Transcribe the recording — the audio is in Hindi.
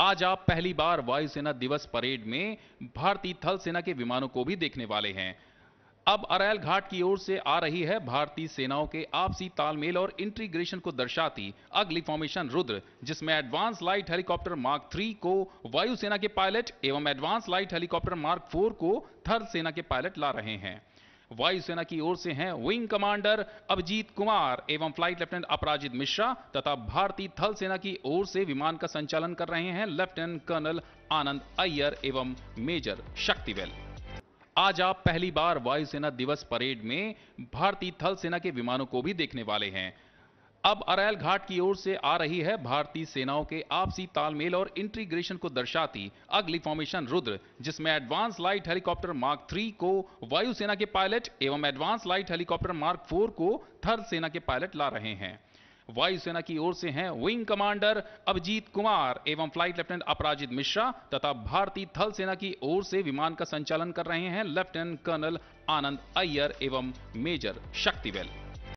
आज आप पहली बार वायुसेना दिवस परेड में भारतीय थल सेना के विमानों को भी देखने वाले हैं अब अरैल घाट की ओर से आ रही है भारतीय सेनाओं के आपसी तालमेल और इंटीग्रेशन को दर्शाती अगली फॉर्मेशन रुद्र जिसमें advance light helicopter mark three को वायुसेना के पायलट एवं advance light helicopter mark four को थल सेना के पायलट ला रहे हैं वायुसेना की ओर से हैं विंग कमांडर अभिजीत कुमार एवं फ्लाइट लेफ्टिनेंट अपराजित मिश्रा तथा भारतीय थल सेना की ओर से विमान का संचालन कर रहे हैं लेफ्टिनेंट कर्नल आनंद अय्यर एवं मेजर शक्तिवेल आज आप पहली बार वायुसेना दिवस परेड में भारतीय थल सेना के विमानों को भी देखने वाले हैं अब अरैल घाट की ओर से आ रही है भारतीय सेनाओं के आपसी तालमेल और इंटीग्रेशन को दर्शाती अगली फॉर्मेशन रुद्र जिसमें advance light helicopter mark three को वायुसेना के पायलट एवं advance light helicopter mark four को थर सेना के पायलट ला रहे हैं वायुसेना की ओर से हैं विंग कमांडर अभिजीत कुमार एवं फ्लाइट लेफ्टिनेंट अपराजित मिश्रा तथा भारतीय थल सेना की ओर से विमान का संचालन कर रहे हैं लेफ्टिनेंट कर्नल आनंद अय्यर एवं मेजर शक्तिवेल